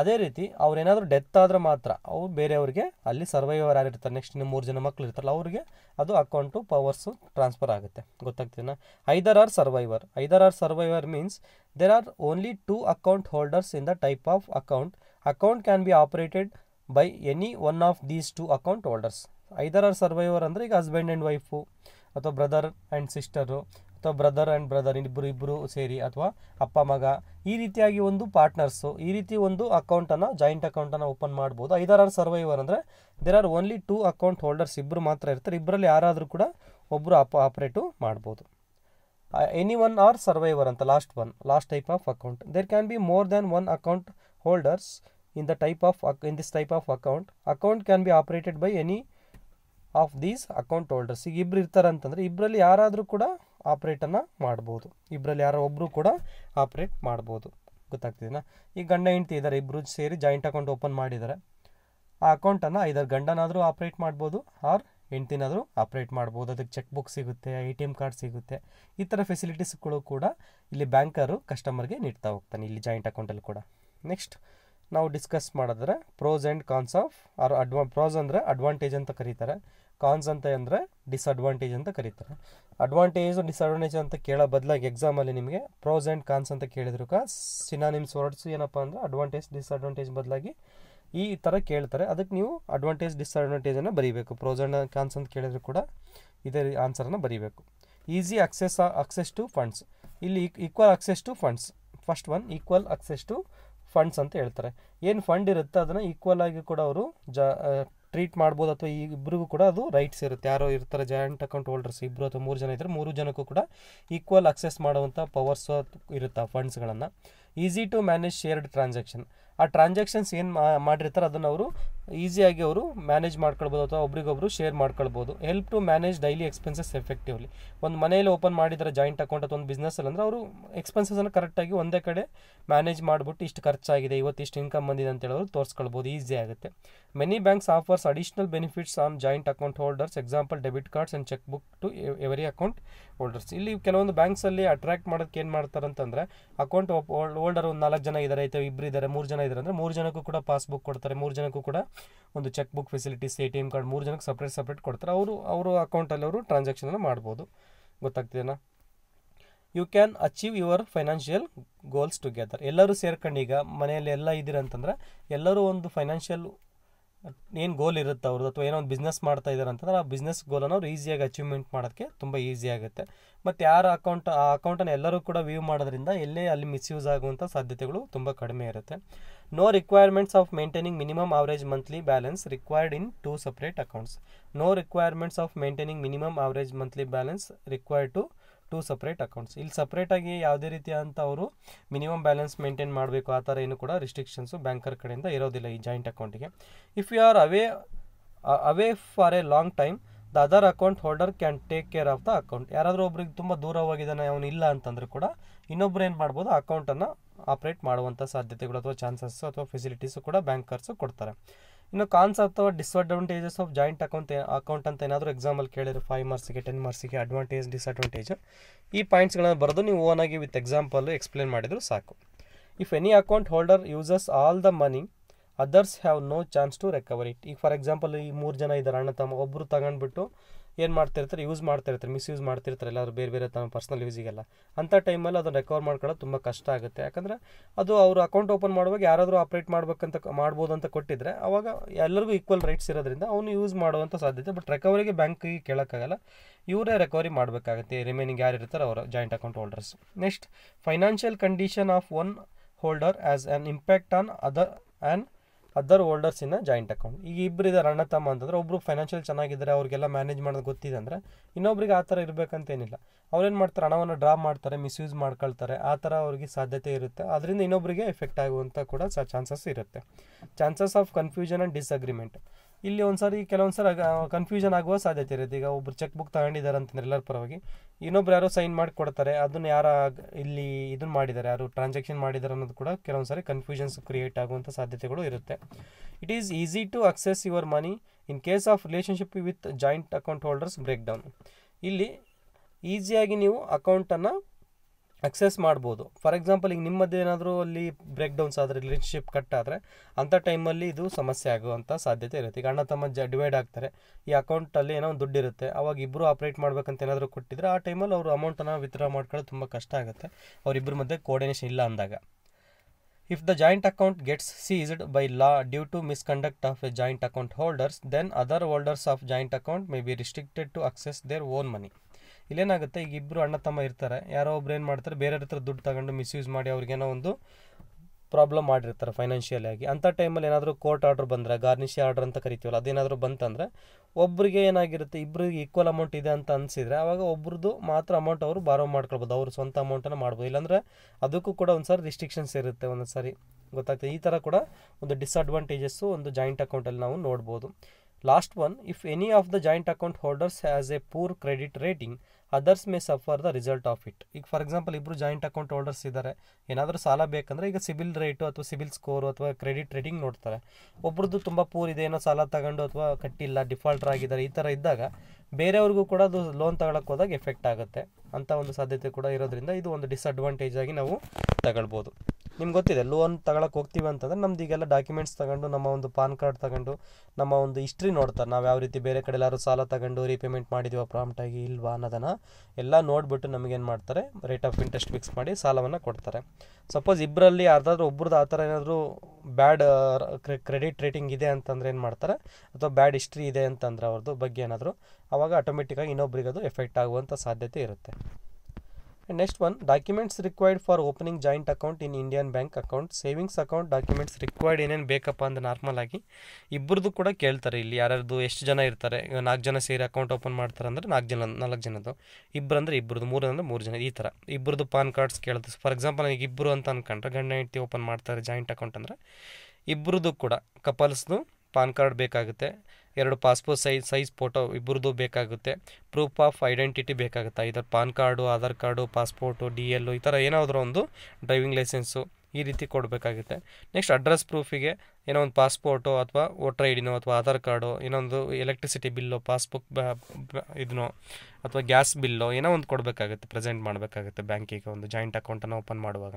ಅದೇ ರೀತಿ ಅವ್ರೇನಾದರೂ ಡೆತ್ ಆದರೆ ಮಾತ್ರ ಅವ್ರು ಬೇರೆಯವ್ರಿಗೆ ಅಲ್ಲಿ ಸರ್ವೈವರ್ ಆಗಿರ್ತಾರೆ ನೆಕ್ಸ್ಟ್ ಇನ್ನು ಮೂರು ಜನ ಮಕ್ಳು ಇರ್ತಾರಲ್ಲ ಅವ್ರಿಗೆ ಅದು ಅಕೌಂಟು ಪವರ್ಸು ಟ್ರಾನ್ಸ್ಫರ್ ಆಗುತ್ತೆ ಗೊತ್ತಾಗ್ತಿದೆ either or survivor either or survivor means there are only two account holders in the type of account account can be operated by any one of these two account holders either or survivor ಅಂದರೆ ಈಗ husband and wife ಅಥವಾ brother and sister ಅಥವಾ brother and brother ಇಬ್ಬರು ಇಬ್ಬರು ಸೇರಿ ಅಥವಾ ಅಪ್ಪ ಮಗ ಈ ರೀತಿಯಾಗಿ ಒಂದು ಪಾರ್ಟ್ನರ್ಸು ಈ ರೀತಿ ಒಂದು ಅಕೌಂಟನ್ನು ಜಾಯಿಂಟ್ ಅಕೌಂಟನ್ನು ಓಪನ್ ಮಾಡ್ಬೋದು ಐದಾರು ಆರ್ ಸರ್ವೈವರ್ ಅಂದರೆ there are only two account holders ಇಬ್ಬರು ಮಾತ್ರ ಇರ್ತಾರೆ ಇಬ್ಬರಲ್ಲಿ ಯಾರಾದರೂ ಕೂಡ ಒಬ್ಬರು ಅಪ್ ಆಪ್ರೇಟು ಮಾಡ್ಬೋದು ಎನಿ ಒನ್ ಆರ್ ಸರ್ವೈವರ್ ಅಂತ last one last type of account there can be more than one account holders in the type of in this type of account account can be operated by any of these account holders ಈಗ ಇಬ್ಬರು ಇರ್ತಾರೆ ಅಂತಂದರೆ ಇಬ್ಬರಲ್ಲಿ ಯಾರಾದರೂ ಕೂಡ ಆಪ್ರೇಟನ್ನು ಮಾಡ್ಬೋದು ಇಬ್ಬರಲ್ಲಿ ಯಾರೋ ಒಬ್ಬರು ಕೂಡ ಆಪ್ರೇಟ್ ಮಾಡ್ಬೋದು ಗೊತ್ತಾಗ್ತಿದೆನಾ ಈ ಗಂಡ ಹೆಂಡ್ತಿ ಇದ್ದಾರೆ ಇಬ್ಬರು ಸೇರಿ ಜಾಯಿಂಟ್ ಅಕೌಂಟ್ ಓಪನ್ ಮಾಡಿದ್ದಾರೆ ಆ ಅಕೌಂಟನ್ನು ಐದಾರು ಗಂಡನಾದರೂ ಆಪ್ರೇಟ್ ಮಾಡ್ಬೋದು ಆರ್ ಹೆಂಡ್ತಿನಾದರೂ ಆಪ್ರೇಟ್ ಮಾಡ್ಬೋದು ಅದಕ್ಕೆ ಚೆಕ್ ಬುಕ್ ಸಿಗುತ್ತೆ ಎ ಟಿ ಎಮ್ ಕಾರ್ಡ್ ಸಿಗುತ್ತೆ ಈ ಥರ ಫೆಸಿಲಿಟೀಸ್ಗಳು ಕೂಡ ಇಲ್ಲಿ ಬ್ಯಾಂಕರು ಕಸ್ಟಮರ್ಗೆ ನೀಡ್ತಾ ಹೋಗ್ತಾನೆ ಇಲ್ಲಿ ಜಾಯಿಂಟ್ ಅಕೌಂಟಲ್ಲಿ ಕೂಡ ನೆಕ್ಸ್ಟ್ ನಾವು ಡಿಸ್ಕಸ್ ಮಾಡಿದ್ರೆ pros and cons of or ಅಡ್ವಾ ಪ್ರೋಸ್ ಅಂದರೆ ಅಡ್ವಾಂಟೇಜ್ ಅಂತ ಕರೀತಾರೆ ಕಾನ್ಸ್ ಅಂತ ಅಂದರೆ ಡಿಸ್ಅಡ್ವಾಂಟೇಜ್ ಅಂತ ಕರೀತಾರೆ ಅಡ್ವಾಂಟೇಜು ಡಿಸ್ಅಡ್ವಾಂಟೇಜ್ ಅಂತ ಕೇಳೋ ಬದಲಾಗಿ ಎಕ್ಸಾಮಲ್ಲಿ ನಿಮಗೆ ಪ್ರೋಸ್ ಆ್ಯಂಡ್ ಕಾನ್ಸ್ ಅಂತ ಕೇಳಿದ್ರು ಕಾ ಸಿನಾನಿಮ್ಸ್ ವರ್ಡ್ಸ್ ಏನಪ್ಪ ಅಂದರೆ ಅಡ್ವಾಂಟೇಜ್ ಡಿಸ್ಅಡ್ವಾಂಟೇಜ್ ಬದಲಾಗಿ ಈ ಥರ ಕೇಳ್ತಾರೆ ಅದಕ್ಕೆ ನೀವು ಅಡ್ವಾಂಟೇಜ್ ಡಿಸ್ಅಡ್ವಾಂಟೇಜನ್ನು ಬರೀಬೇಕು ಪ್ರೋಸ್ ಆ್ಯಂಡ್ ಕಾನ್ಸ್ ಅಂತ ಕೇಳಿದ್ರು ಕೂಡ ಇದೇ ಆನ್ಸರನ್ನು ಬರೀಬೇಕು easy access access to funds ಇಲ್ಲಿ equal access to funds first one equal access to funds ಅಂತ ಹೇಳ್ತಾರೆ ಏನು ಫಂಡ್ ಇರುತ್ತೆ ಅದನ್ನು ಈಕ್ವಲ್ ಆಗಿ ಕೂಡ ಅವರು ಜ ಟ್ರೀಟ್ ಮಾಡ್ಬೋದು ಅಥವಾ ಈ ಇಬ್ಬರಿಗೂ ಕೂಡ ಅದು ರೈಟ್ಸ್ ಇರುತ್ತೆ ಯಾರೋ ಇರ್ತಾರೆ ಜಾಯಿಂಟ್ ಅಕೌಂಟ್ ಹೋಲ್ಡರ್ಸ್ ಇಬ್ಬರು ಅಥವಾ ಮೂರು ಜನ ಇದ್ದರೆ ಮೂರು ಜನಕ್ಕೂ ಕೂಡ ಈಕ್ವಲ್ ಅಕ್ಸೆಸ್ ಮಾಡುವಂಥ ಪವರ್ಸ್ ಇರುತ್ತೆ ಫಂಡ್ಸ್ಗಳನ್ನು easy to manage shared transaction ಆ ಟ್ರಾನ್ಸಾಕ್ಷನ್ಸ್ ಏನು ಮಾಡಿರ್ತಾರೆ ಅದನ್ನು ಅವರು ಈಸಿಯಾಗಿ ಅವರು ಮ್ಯಾನೇಜ್ ಮಾಡ್ಕೊಳ್ಬೋದು ಅಥವಾ ಒಬ್ರಿಗೊಬ್ರು ಶೇರ್ ಮಾಡ್ಕೊಳ್ಬೋದು help to manage daily expenses effectively ಒಂದು ಮನೆಯಲ್ಲಿ ಓಪನ್ ಮಾಡಿದರೆ ಜಾಯಿಂಟ್ ಅಕೌಂಟ್ ಅಥವಾ ಒಂದು ಅಲ್ಲಿ ಅಂದರೆ ಅವರು ಎಕ್ಸ್ಪೆನ್ಸಸ್ಸನ್ನು ಕರೆಕ್ಟಾಗಿ ಒಂದೇ ಕಡೆ ಮ್ಯಾನೇಜ್ ಮಾಡಿಬಿಟ್ಟು ಇಷ್ಟು ಖರ್ಚಾಗಿದೆ ಇವತ್ತು ಇಷ್ಟು ಇನ್ಕಮ್ ಬಂದಿದೆ ಅಂತೇಳಿ ಅವರು ತೋರಿಸ್ಕೊಳ್ಬೋದು ಈಸಿ ಆಗುತ್ತೆ many banks offers additional benefits on joint account holders example debit cards and cheque book to every account holders ಇಲ್ಲಿ ಕೆಲವೊಂದು ಬ್ಯಾಂಕ್ಸಲ್ಲಿ ಅಟ್ರಾಕ್ಟ್ ಮಾಡೋದಕ್ಕೆ ಏನು ಮಾಡ್ತಾರೆ ಅಂತಂದರೆ ಅಕೌಂಟ್ ಹೋಲ್ಡರ್ ಒಂದು ನಾಲ್ಕು ಜನ ಇದ್ದಾರೆ ಅಥವಾ ಇಬ್ಬರು ಇದ್ದಾರೆ ಮೂರು ಜನ ಇದ್ರೆ ಮೂರು ಜನಕ್ಕೂ ಕೂಡ ಪಾಸ್ಬುಕ್ ಕೊಡ್ತಾರೆ ಮೂರು ಜನಕ್ಕೂ ಕೂಡ ಒಂದು cheque book facilities A T M card ಮೂರು ಜನಕ್ಕೆ ಸಪ್ರೇಟ್ ಸಪ್ರೇಟ್ ಕೊಡ್ತಾರೆ ಅವರು ಅವರು ಅಕೌಂಟಲ್ಲಿ ಅವರು ಟ್ರಾನ್ಸಾಕ್ಷನನ್ನು ಮಾಡ್ಬೋದು ಗೊತ್ತಾಗ್ತಿದೆಯಾ you can achieve your financial goals together ಎಲ್ಲರೂ ಸೇರ್ಕೊಂಡು ಈಗ ಮನೆಯಲ್ಲಿ ಎಲ್ಲ ಇದ್ದೀರಂತಂದ್ರೆ ಎಲ್ಲರೂ ಒಂದು ಫೈನಾನ್ಷಿಯಲ್ ಏನು ಗೋಲ್ ಇರುತ್ತೆ ಅವ್ರದ್ದು ಅಥವಾ ಏನೋ ಒಂದು ಬಿಸ್ನೆಸ್ ಮಾಡ್ತಾ ಇದ್ದಾರೆ ಅಂತಂದ್ರೆ ಆ ಬಿಸ್ನೆಸ್ ಗೋಲನ್ನು ಅವ್ರು ಈಸಿಯಾಗಿ ಅಚೀವ್ಮೆಂಟ್ ಮಾಡೋಕ್ಕೆ ತುಂಬ ಈಸಿ ಆಗುತ್ತೆ ಮತ್ತು ಯಾರ ಅಕೌಂಟ್ ಆ ಅಕೌಂಟನ್ನು ಎಲ್ಲರೂ ಕೂಡ ವ್ಯೂ ಮಾಡೋದ್ರಿಂದ ಎಲ್ಲೇ ಅಲ್ಲಿ ಮಿಸ್ಯೂಸ್ ಆಗುವಂಥ ಸಾಧ್ಯತೆಗಳು ತುಂಬ ಕಡಿಮೆ ಇರುತ್ತೆ no requirements of maintaining minimum average monthly balance required in two separate accounts no requirements of maintaining minimum average monthly balance required to two separate accounts ಇಲ್ಲಿ ಸಪ್ರೇಟಾಗಿ ಯಾವುದೇ ರೀತಿಯಾದಂಥ ಅವರು ಮಿನಿಮಮ್ ಬ್ಯಾಲೆನ್ಸ್ ಮೇಂಟೈನ್ ಮಾಡಬೇಕು ಆ ಥರ ಏನು ಕೂಡ ರಿಸ್ಟ್ರಿಕ್ಷನ್ಸು ಬ್ಯಾಂಕರ್ ಕಡೆಯಿಂದ ಇರೋದಿಲ್ಲ ಈ ಜಾಯಿಂಟ್ ಅಕೌಂಟಿಗೆ if you are away away for a long time the other account holder can take care of the account ಯಾರಾದರೂ ಒಬ್ರಿಗೆ ತುಂಬ ದೂರವಾಗಿದ್ದಾನೆ ಅವನು ಇಲ್ಲ ಅಂತಂದರೂ ಕೂಡ ಇನ್ನೊಬ್ರು ಏನು ಮಾಡ್ಬೋದು ಅಕೌಂಟನ್ನು ಆಪ್ರೇಟ್ ಮಾಡುವಂಥ ಸಾಧ್ಯತೆಗಳು ಅಥವಾ ಚಾನ್ಸಸ್ ಅಥವಾ ಫೆಸಿಲಿಟೀಸು ಕೂಡ ಬ್ಯಾಂಕರ್ಸು ಕೊಡ್ತಾರೆ ಇನ್ನು ಕಾನ್ಸ್ ಅಥವಾ disadvantages of joint account account ಅಂತ ಏನಾದರೂ ಎಕ್ಸಾಂಪಲ್ ಕೇಳಿದ್ರೆ ಫೈವ್ ಮಾರ್ಕ್ಸಿಗೆ ಟೆನ್ ಮಾರ್ಕ್ಸಿಗೆ ಅಡ್ವಾಂಟೇಜ್ ಡಿಸ್ಅಡ್ವಾಂಟೇಜ್ ಈ ಪಾಯಿಂಟ್ಸ್ಗಳನ್ನು ಬರೆದು ನೀವು ಓನ್ ಆಗಿ ವಿತ್ ಎಕ್ಸಾಂಪಲ್ ಎಕ್ಸ್ಪ್ಲೇನ್ ಮಾಡಿದ್ರು ಸಾಕು if any account holder uses all the money others have no chance to recover it ಈಗ ಫಾರ್ ಎಕ್ಸಾಂಪಲ್ ಈ ಮೂರು ಜನ ಇದ್ದಾರೆ ಅಣ್ಣ ತಮ್ಮ ಒಬ್ಬರು ತಗೊಂಡ್ಬಿಟ್ಟು ಏನು ಮಾಡ್ತಿರ್ತಾರೆ ಯೂಸ್ ಮಾಡ್ತಿರ್ತಾರೆ ಯೂಸ್ ಮಾಡ್ತಿರ್ತಾರೆ ಎಲ್ಲಾದರೂ ಬೇರೆ ಬೇರೆ ತಮ್ಮ ಪರ್ಸ್ನಲ್ ಯೂಸಿಗೆಲ್ಲ ಅಂಥ ಟೈಮಲ್ಲಿ ಅದನ್ನು ರೆಕವರ್ ಮಾಡ್ಕೊಳ್ಳೋದು ತುಂಬ ಕಷ್ಟ ಆಗುತ್ತೆ ಯಾಕಂದರೆ ಅದು ಅವರು ಅಕೌಂಟ್ ಓಪನ್ ಮಾಡುವಾಗ ಯಾರಾದರೂ ಆಪ್ರೇಟ್ ಮಾಡಬೇಕಂತ ಮಾಡ್ಬೋದು ಅಂತ ಕೊಟ್ಟಿದ್ದರೆ ಅವಾಗ ಎಲ್ಲರಿಗೂ ಈಕ್ವಲ್ ರೈಟ್ಸ್ ಇರೋದ್ರಿಂದ ಅವನು ಯೂಸ್ ಮಾಡುವಂಥ ಸಾಧ್ಯತೆ ಬಟ್ ರೆಕವರಿಗೆ ಬ್ಯಾಂಕಿಗೆ ಕೇಳೋಕ್ಕಾಗಲ್ಲ ಇವರೇ ರೆಕವರಿ ಮಾಡಬೇಕಾಗುತ್ತೆ ರಿಮೈನಿಂಗ್ ಯಾರು ಇರ್ತಾರೆ ಅವರ joint account holders next financial condition of one holder has an impact on other and other holders ಇನ್ನ ಜಾಯಿಂಟ್ ಅಕೌಂಟ್ ಈಗ ಇಬ್ಬರು ಇದ್ದಾರೆ ಅಣ್ಣ ತಮ್ಮ ಅಂತಂದ್ರೆ ಒಬ್ಬರು ಫೈನಾನ್ಷಿಯಲ್ ಚೆನ್ನಾಗಿದ್ದಾರೆ ಅವ್ರಿಗೆಲ್ಲ ಮ್ಯಾನೇಜ್ ಮಾಡೋದು ಗೊತ್ತಿದೆ ಅಂದರೆ ಇನ್ನೊಬ್ರಿಗೆ ಆ ಥರ ಇರಬೇಕಂತೇನಿಲ್ಲ ಅವ್ರೇನು ಮಾಡ್ತಾರೆ ಹಣವನ್ನು ಡ್ರಾ ಮಾಡ್ತಾರೆ ಮಿಸ್ಯೂಸ್ ಮಾಡ್ಕೊಳ್ತಾರೆ ಆ ಥರ ಅವ್ರಿಗೆ ಸಾಧ್ಯತೆ ಇರುತ್ತೆ ಅದರಿಂದ ಇನ್ನೊಬ್ಬರಿಗೆ ಎಫೆಕ್ಟ್ ಆಗುವಂಥ ಕೂಡ ಚಾನ್ಸಸ್ ಇರುತ್ತೆ chances of confusion and disagreement ಇಲ್ಲಿ ಒಂದು ಸಾರಿ ಕನ್ಫ್ಯೂಷನ್ ಆಗುವ ಸಾಧ್ಯತೆ ಇರುತ್ತೆ ಈಗ ಒಬ್ರು ಚೆಕ್ ಬುಕ್ ತಗೊಂಡಿದ್ದಾರೆ ಅಂತಂದ್ರೆ ಎಲ್ಲರ ಪರವಾಗಿ ಇನ್ನೊಬ್ರು ಯಾರೋ ಸೈನ್ ಮಾಡಿ ಕೊಡ್ತಾರೆ ಅದನ್ನು ಯಾರ ಇಲ್ಲಿ ಇದನ್ನು ಮಾಡಿದ್ದಾರೆ ಯಾರು ಟ್ರಾನ್ಸಾಕ್ಷನ್ ಮಾಡಿದ್ದಾರೆ ಅನ್ನೋದು ಕೂಡ ಕೆಲವೊಂದ್ಸರಿ ಕನ್ಫ್ಯೂಷನ್ಸ್ ಕ್ರಿಯೇಟ್ ಆಗುವಂಥ ಸಾಧ್ಯತೆಗಳು ಇರುತ್ತೆ it is easy to access your money in case of relationship with joint account holders break down ಇಲ್ಲಿ ಈಸಿಯಾಗಿ ನೀವು ಅಕೌಂಟನ್ನು ಅಕ್ಸೆಸ್ ಮಾಡ್ಬೋದು ಫಾರ್ ಎಕ್ಸಾಂಪಲ್ ಈಗ ನಿಮ್ಮದೇನಾದರೂ ಅಲ್ಲಿ ಬ್ರೇಕ್ ಡೌನ್ಸ್ ಆದರೆ ರಿಲೇಷನ್ಶಿಪ್ ಕಟ್ ಆದರೆ ಅಂಥ ಟೈಮಲ್ಲಿ ಇದು ಸಮಸ್ಯೆ ಆಗುವಂಥ ಸಾಧ್ಯತೆ ಇರುತ್ತೆ ಈಗ ಅಣ್ಣ ತಮ್ಮ ಜ ಡಿವೈಡ್ ಆಗ್ತಾರೆ ಈ ಅಕೌಂಟಲ್ಲಿ ಏನೋ ಒಂದು ದುಡ್ಡಿರುತ್ತೆ ಅವಾಗ ಇಬ್ಬರು ಆಪ್ರೇಟ್ ಮಾಡ್ಬೇಕಂತ ಏನಾದರೂ ಕೊಟ್ಟಿದ್ರೆ ಆ ಟೈಮಲ್ಲಿ ಅವರು ಅಮೌಂಟನ್ನು ವಿತ್ಡ್ರಾ ಮಾಡ್ಕೊಳ್ಳೋದು ತುಂಬ ಕಷ್ಟ ಆಗುತ್ತೆ ಅವರಿಬ್ಬರ ಮಧ್ಯೆ ಕೋಆರ್ಡಿನೇಷನ್ ಇಲ್ಲ ಅಂದಾಗ if the joint account gets seized by law due to misconduct of a joint account holders then other holders of joint account may be restricted to access their own money ಇಲ್ಲೇನಾಗುತ್ತೆ ಈಗ ಇಬ್ಬರು ಅಣ್ಣ ತಮ್ಮ ಇರ್ತಾರೆ ಯಾರೋ ಒಬ್ರು ಏನು ಮಾಡ್ತಾರೆ ಬೇರೆಯವ್ರ ಹತ್ರ ದುಡ್ಡು ತಗೊಂಡು ಮಿಸ್ಯೂಸ್ ಮಾಡಿ ಅವ್ರಿಗೇನೋ ಒಂದು ಪ್ರಾಬ್ಲಮ್ ಮಾಡಿರ್ತಾರೆ ಫೈನಾನ್ಷಿಯಲ್ ಆಗಿ ಅಂಥ ಟೈಮಲ್ಲಿ ಏನಾದರೂ ಕೋರ್ಟ್ ಆರ್ಡ್ರ್ ಬಂದರೆ ಗಾರ್ನಿಶಿ ಆರ್ಡ್ರ್ ಅಂತ ಕರಿತೀವಲ್ಲ ಅದೇನಾದರೂ ಬಂತಂದರೆ ಒಬ್ಬರಿಗೆ ಏನಾಗಿರುತ್ತೆ ಇಬ್ಬರಿಗೆ ಈಕ್ವಲ್ ಅಮೌಂಟ್ ಇದೆ ಅಂತ ಅನಿಸಿದರೆ ಆವಾಗ ಒಬ್ರದ್ದು ಮಾತ್ರ ಅಮೌಂಟ್ ಅವರು ಬಾರೋ ಮಾಡ್ಕೊಳ್ಬೋದು ಅವ್ರ ಸ್ವಂತ ಅಮೌಂಟನ್ನು ಮಾಡ್ಬೋದು ಇಲ್ಲಾಂದರೆ ಅದಕ್ಕೂ ಕೂಡ ಒಂದು ಸಾರಿ ರಿಸ್ಟ್ರಿಕ್ಷನ್ಸ್ ಇರುತ್ತೆ ಒಂದೊಂದು ಸಾರಿ ಗೊತ್ತಾಗ್ತದೆ ಈ ಥರ ಕೂಡ ಒಂದು ಡಿಸ್ಅಡ್ವಾಂಟೇಜಸ್ಸು ಒಂದು ಜಾಯಿಂಟ್ ಅಕೌಂಟಲ್ಲಿ ನಾವು ನೋಡ್ಬೋದು last one if any of the joint account holders has a poor credit rating others may suffer the result of it ಈಗ ಫಾರ್ ಎಕ್ಸಾಂಪಲ್ ಇಬ್ಬರು ಜಾಯಿಂಟ್ ಅಕೌಂಟ್ ಹೋಲ್ಡರ್ಸ್ ಇದ್ದಾರೆ ಏನಾದರೂ ಸಾಲ ಬೇಕಂದ್ರೆ ಈಗ ಸಿಬಿಲ್ ರೇಟು ಅಥವಾ ಸಿಬಿಲ್ ಸ್ಕೋರು ಅಥವಾ ಕ್ರೆಡಿಟ್ ರೇಟಿಂಗ್ ನೋಡ್ತಾರೆ ಒಬ್ರದ್ದು ತುಂಬ ಪೂರ್ ಇದೆ ಏನೋ ಸಾಲ ತಗೊಂಡು ಅಥವಾ ಕಟ್ಟಿಲ್ಲ ಡಿಫಾಲ್ಟರ್ ಆಗಿದ್ದಾರೆ ಈ ಥರ ಇದ್ದಾಗ ಬೇರೆಯವ್ರಿಗೂ ಕೂಡ ಅದು ಲೋನ್ ತಗೊಳಕ್ಕೆ ಹೋದಾಗ ಎಫೆಕ್ಟ್ ಆಗುತ್ತೆ ಅಂತ ಒಂದು ಸಾಧ್ಯತೆ ಕೂಡ ಇರೋದ್ರಿಂದ ಇದು ಒಂದು ಡಿಸ್ಅಡ್ವಾಂಟೇಜ್ ಆಗಿ ನಾವು ತಗೊಳ್ಬೋದು ನಿಮ್ಗೆ ಗೊತ್ತಿದೆ ಲೋನ್ ತಗೊಳಕ್ಕೆ ಹೋಗ್ತೀವಿ ಅಂತಂದ್ರೆ ನಮ್ದು ಈಗೆಲ್ಲ ಡಾಕ್ಯುಮೆಂಟ್ಸ್ ತಗೊಂಡು ನಮ್ಮ ಒಂದು ಪಾನ್ ಕಾರ್ಡ್ ತಗೊಂಡು ನಮ್ಮ ಒಂದು ಹಿಸ್ಟ್ರಿ ನೋಡ್ತಾರೆ ನಾವು ಯಾವ ರೀತಿ ಬೇರೆ ಕಡೆ ಎಲ್ಲರೂ ಸಾಲ ತಗೊಂಡು ರೀಪೇಮೆಂಟ್ ಮಾಡಿದೀವ ಪ್ರಾಂಪ್ಟಾಗಿ ಇಲ್ವಾ ಅನ್ನೋದನ್ನು ಎಲ್ಲ ನೋಡಿಬಿಟ್ಟು ನಮಗೇನು ಮಾಡ್ತಾರೆ ರೇಟ್ ಆಫ್ ಇಂಟ್ರೆಸ್ಟ್ ಫಿಕ್ಸ್ ಮಾಡಿ ಸಾಲವನ್ನು ಕೊಡ್ತಾರೆ ಸಪೋಸ್ ಇಬ್ಬರಲ್ಲಿ ಯಾರ್ದಾದ್ರೂ ಒಬ್ರದ್ದು ಆ ಥರ ಏನಾದರೂ ಬ್ಯಾಡ್ ಕ್ರೆಡಿಟ್ ರೇಟಿಂಗ್ ಇದೆ ಅಂತಂದ್ರೆ ಏನು ಮಾಡ್ತಾರೆ ಅಥವಾ ಬ್ಯಾಡ್ ಹಿಸ್ಟ್ರಿ ಇದೆ ಅಂತಂದ್ರೆ ಅವ್ರದ್ದು ಬಗ್ಗೆ ಏನಾದರೂ ಆವಾಗ ಆಟೋಮೆಟಿಕ್ಕಾಗಿ ಇನ್ನೊಬ್ರಿಗೆ ಅದು ಎಫೆಕ್ಟ್ ಆಗುವಂಥ ಸಾಧ್ಯತೆ ಇರುತ್ತೆ next one documents required for opening joint account in Indian bank account savings account documents required ಏನೇನು ಬೇಕಪ್ಪ ಅಂತ ನಾರ್ಮಲ್ ಆಗಿ ಇಬ್ಬರದ್ದು ಕೂಡ ಕೇಳ್ತಾರೆ ಇಲ್ಲಿ ಯಾರ್ಯಾರ್ದು ಎಷ್ಟು ಜನ ಇರ್ತಾರೆ ನಾಲ್ಕು ಜನ ಸೇರಿ ಅಕೌಂಟ್ ಓಪನ್ ಮಾಡ್ತಾರೆ ಅಂದರೆ ನಾಲ್ಕು ಜನ ನಾಲ್ಕು ಜನದು ಇಬ್ಬರು ಅಂದರೆ ಇಬ್ಬರದ್ದು ಮೂರು ಅಂದರೆ ಮೂರು ಜನ ಈ ಥರ ಇಬ್ಬರದ್ದು ಪಾನ್ ಕಾರ್ಡ್ಸ್ ಕೇಳ್ತಾರೆ ಫಾರ್ ಎಕ್ಸಾಂಪಲ್ ನನಗೆ ಇಬ್ಬರು ಅಂತ ಅನ್ಕೊಂಡ್ರೆ ಗಂಡ ಹೆಂಡತಿ ಓಪನ್ ಮಾಡ್ತಾರೆ ಜಾಯಿಂಟ್ ಅಕೌಂಟ್ ಅಂದರೆ ಇಬ್ಬರದು ಕೂಡ ಕಪಲ್ಸ್ದು ಪಾನ್ ಕಾರ್ಡ್ ಬೇಕಾಗುತ್ತೆ ಎರಡು ಪಾಸ್ಪೋರ್ಟ್ ಸೈಜ್ ಸೈಜ್ ಫೋಟೋ ಇಬ್ಬರದ್ದು ಬೇಕಾಗುತ್ತೆ ಪ್ರೂಫ್ ಆಫ್ ಐಡೆಂಟಿಟಿ ಬೇಕಾಗುತ್ತೆ ಇದರ PAN card Aadhaar card passport D L ಈ ಥರ ಏನಾದರೂ ಒಂದು ಡ್ರೈವಿಂಗ್ ಲೈಸೆನ್ಸು ಈ ರೀತಿ ಕೊಡಬೇಕಾಗುತ್ತೆ ನೆಕ್ಸ್ಟ್ ಅಡ್ರೆಸ್ ಪ್ರೂಫಿಗೆ ಏನೋ ಒಂದು ಪಾಸ್ಪೋರ್ಟೋ ಅಥವಾ ವೋಟರ್ ಐ ಡಿನೋ ಅಥವಾ ಆಧಾರ್ ಕಾರ್ಡು ಏನೊಂದು ಎಲೆಕ್ಟ್ರಿಸಿಟಿ ಬಿಲ್ಲು ಪಾಸ್ಬುಕ್ ಇದನ್ನೋ ಅಥವಾ ಗ್ಯಾಸ್ ಬಿಲ್ಲೋ ಏನೋ ಒಂದು ಕೊಡಬೇಕಾಗುತ್ತೆ ಪ್ರೆಸೆಂಟ್ ಮಾಡಬೇಕಾಗುತ್ತೆ ಬ್ಯಾಂಕಿಗೆ ಒಂದು ಜಾಯಿಂಟ್ ಅಕೌಂಟನ್ನು ಓಪನ್ ಮಾಡುವಾಗ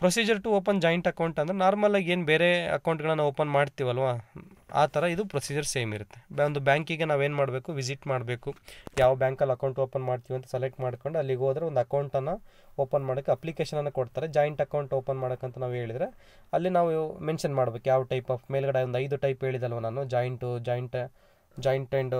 procedure to open joint account ಅಂದರೆ ನಾರ್ಮಲಾಗಿ ಏನು ಬೇರೆ ಅಕೌಂಟ್ಗಳನ್ನು ಓಪನ್ ಮಾಡ್ತೀವಲ್ವ ಆ ಥರ ಇದು ಪ್ರೊಸೀಜರ್ ಸೇಮ್ ಇರುತ್ತೆ ಒಂದು ಬ್ಯಾಂಕಿಗೆ ನಾವೇನು ಮಾಡಬೇಕು ವಿಸಿಟ್ ಮಾಡಬೇಕು ಯಾವ ಬ್ಯಾಂಕಲ್ಲಿ ಅಕೌಂಟ್ ಓಪನ್ ಮಾಡ್ತೀವಿ ಅಂತ ಸೆಲೆಕ್ಟ್ ಮಾಡ್ಕೊಂಡು ಅಲ್ಲಿಗೆ ಹೋದರೆ ಒಂದು ಅಕೌಂಟನ್ನು ಓಪನ್ ಮಾಡೋಕ್ಕೆ ಅಪ್ಲಿಕೇಶನನ್ನು ಕೊಡ್ತಾರೆ ಜಾಯಿಂಟ್ ಅಕೌಂಟ್ ಓಪನ್ ಮಾಡೋಕ್ಕಂತ ನಾವು ಹೇಳಿದರೆ ಅಲ್ಲಿ ನಾವು ಮೆನ್ಷನ್ ಮಾಡಬೇಕು ಯಾವ ಟೈಪ್ ಆಫ್ ಮೇಲ್ಗಡೆ ಒಂದು ಐದು ಟೈಪ್ ಹೇಳಿದಲ್ವ ನಾನು joint joint joint and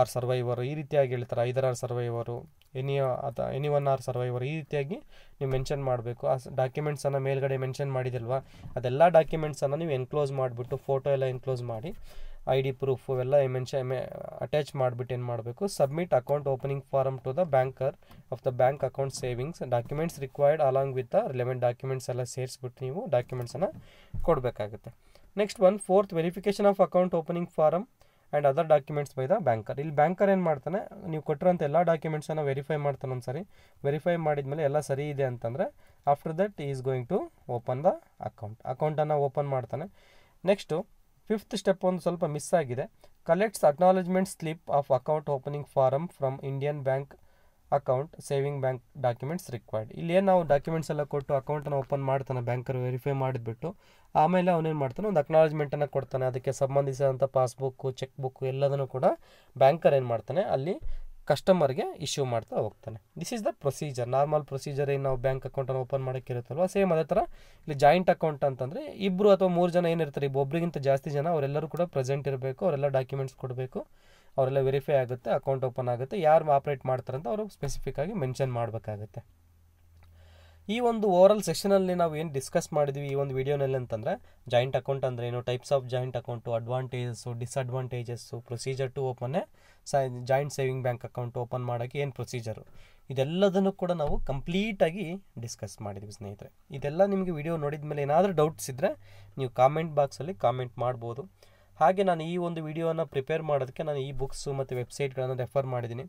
or survivor ಈ ರೀತಿಯಾಗಿ ಹೇಳ್ತಾರೆ ಐದರ್ ಆರ್ ಸರ್ವೈವರು ಎನಿ ಅಥವಾ ಎನಿ ಒನ್ ಆರ್ ಸರ್ವೈವರ್ ಈ ರೀತಿಯಾಗಿ ನೀವು ಮೆನ್ಷನ್ ಮಾಡಬೇಕು ಆ ಡಾಕ್ಯುಮೆಂಟ್ಸನ್ನು ಮೇಲ್ಗಡೆ ಮೆನ್ಷನ್ ಮಾಡಿದಿಲ್ವ ಅದೆಲ್ಲ ಡಾಕ್ಯುಮೆಂಟ್ಸನ್ನು ನೀವು ಎನ್ಕ್ಲೋಸ್ ಮಾಡಿಬಿಟ್ಟು ಫೋಟೋ ಎಲ್ಲ ಎನ್ಕ್ಲೋಸ್ ಮಾಡಿ ಐ ಡಿ ಪ್ರೂಫು ಎಲ್ಲ ಮೆನ್ಷನ್ ಅಟ್ಯಾಚ್ ಮಾಡಿಬಿಟ್ಟು ಏನು ಮಾಡಬೇಕು submit account opening form to the banker of the bank account savings documents required along with the relevant documents ಎಲ್ಲ ಸೇರಿಸ್ಬಿಟ್ಟು ನೀವು ಡಾಕ್ಯುಮೆಂಟ್ಸನ್ನು ಕೊಡಬೇಕಾಗುತ್ತೆ next one fourth verification of account opening form and other documents by the banker ಇಲ್ಲಿ banker ಏನು ಮಾಡ್ತಾನೆ ನೀವು ಕೊಟ್ಟಿರೋಂಥ ಎಲ್ಲ ಡಾಕ್ಯುಮೆಂಟ್ಸನ್ನು ವೆರಿಫೈ ಮಾಡ್ತಾನೆ ಒಂದು ಒಂದ್ಸರಿ ವೆರಿಫೈ ಮಾಡಿದ್ಮೇಲೆ ಎಲ್ಲ ಸರಿ ಇದೆ ಅಂತಂದರೆ after that is going to open the account ಅಕೌಂಟನ್ನು ಓಪನ್ ಮಾಡ್ತಾನೆ ನೆಕ್ಸ್ಟು ಫಿಫ್ತ್ ಸ್ಟೆಪ್ ಒಂದು ಸ್ವಲ್ಪ ಮಿಸ್ ಆಗಿದೆ collects acknowledgement slip of account opening form from Indian bank account saving bank documents required ಇಲ್ಲಿ ಏನು ನಾವು ಡಾಕ್ಯುಮೆಂಟ್ಸ್ ಎಲ್ಲ ಕೊಟ್ಟು ಅಕೌಂಟನ್ನು ಓಪನ್ ಮಾಡ್ತಾನೆ ಬ್ಯಾಂಕರ್ ವೆರಿಫೈ ಮಾಡಿಬಿಟ್ಟು ಆಮೇಲೆ ಅವನೇನು ಮಾಡ್ತಾನೆ ಒಂದು ಅಕ್ನಾಲಜ್ಮೆಂಟನ್ನು ಕೊಡ್ತಾನೆ ಅದಕ್ಕೆ ಸಂಬಂಧಿಸಿದಂಥ ಪಾಸ್ಬುಕ್ಕು ಚೆಕ್ ಎಲ್ಲದನ್ನು ಕೂಡ ಬ್ಯಾಂಕರ್ ಏನು ಮಾಡ್ತಾನೆ ಅಲ್ಲಿ ಕಸ್ಟಮರ್ಗೆ ಇಶ್ಯೂ ಮಾಡ್ತಾ ಹೋಗ್ತಾನೆ this is the procedure normal procedure ಏನು ನಾವು ಬ್ಯಾಂಕ್ ಅಕೌಂಟನ್ನು ಓಪನ್ ಮಾಡೋಕ್ಕಿರುತ್ತಲ್ವ ಸೇಮ್ ಅದೇ ಥರ ಇಲ್ಲಿ ಜಾಯಿಂಟ್ ಅಕೌಂಟ್ ಅಂತಂದರೆ ಇಬ್ಬರು ಅಥವಾ ಮೂರು ಜನ ಏನಿರ್ತಾರೆ ಈಗ ಒಬ್ಬರಿಗಿಂತ ಜಾಸ್ತಿ ಜನ ಅವರೆಲ್ಲರೂ ಕೂಡ ಪ್ರೆಸೆಂಟ್ ಇರಬೇಕು ಅವರೆಲ್ಲ ಡಾಕ್ಯುಮೆಂಟ್ಸ್ ಕೊಡಬೇಕು ಅವರೆಲ್ಲ ವೆರಿಫೈ ಆಗುತ್ತೆ ಅಕೌಂಟ್ ಓಪನ್ ಆಗುತ್ತೆ ಯಾರು ಆಪ್ರೇಟ್ ಮಾಡ್ತಾರೆ ಅಂತ ಅವರು ಸ್ಪೆಸಿಫಿಕ್ ಆಗಿ ಮೆನ್ಷನ್ ಮಾಡಬೇಕಾಗುತ್ತೆ ಈ ಒಂದು ಓವರಲ್ ಸೆಷನಲ್ಲಿ ನಾವು ಏನು ಡಿಸ್ಕಸ್ ಮಾಡಿದ್ವಿ ಈ ಒಂದು ವಿಡಿಯೋನಲ್ಲಿ ಅಂತಂದರೆ ಜಾಯಿಂಟ್ ಅಕೌಂಟ್ ಅಂದರೆ ಏನು types of joint account advantages disadvantages procedure to ಓಪನ್ನೇ joint saving bank account open ಮಾಡೋಕ್ಕೆ ಏನು ಪ್ರೊಸೀಜರು ಇದೆಲ್ಲದನ್ನು ಕೂಡ ನಾವು ಕಂಪ್ಲೀಟಾಗಿ ಡಿಸ್ಕಸ್ ಮಾಡಿದ್ವಿ ಸ್ನೇಹಿತರೆ ಇದೆಲ್ಲ ನಿಮಗೆ ವಿಡಿಯೋ ನೋಡಿದ ಮೇಲೆ ಏನಾದರೂ ಡೌಟ್ಸ್ ಇದ್ದರೆ ನೀವು ಕಾಮೆಂಟ್ ಬಾಕ್ಸಲ್ಲಿ ಕಾಮೆಂಟ್ ಮಾಡ್ಬೋದು ಹಾಗೆ ನಾನು ಈ ಒಂದು ವಿಡಿಯೋನ ಪ್ರಿಪೇರ್ ಮಾಡೋದಕ್ಕೆ ನಾನು ಈ ಬುಕ್ಸು ಮತ್ತು ವೆಬ್ಸೈಟ್ಗಳನ್ನು ರೆಫರ್ ಮಾಡಿದ್ದೀನಿ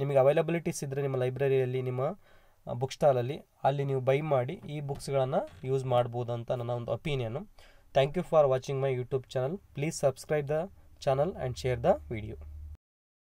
ನಿಮಗೆ ಅವೈಲಬಿಲಿಟೀಸ್ ಇದ್ದರೆ ನಿಮ್ಮ ಲೈಬ್ರರಿಯಲ್ಲಿ ನಿಮ್ಮ ಬುಕ್ ಸ್ಟಾಲಲ್ಲಿ ಅಲ್ಲಿ ನೀವು ಬೈ ಮಾಡಿ ಈ ಬುಕ್ಸ್ಗಳನ್ನು ಯೂಸ್ ಮಾಡ್ಬೋದು ಅಂತ ನನ್ನ ಒಂದು ಒಪಿನಿಯನ್ನು thank you for watching my YouTube channel please subscribe the channel and share the video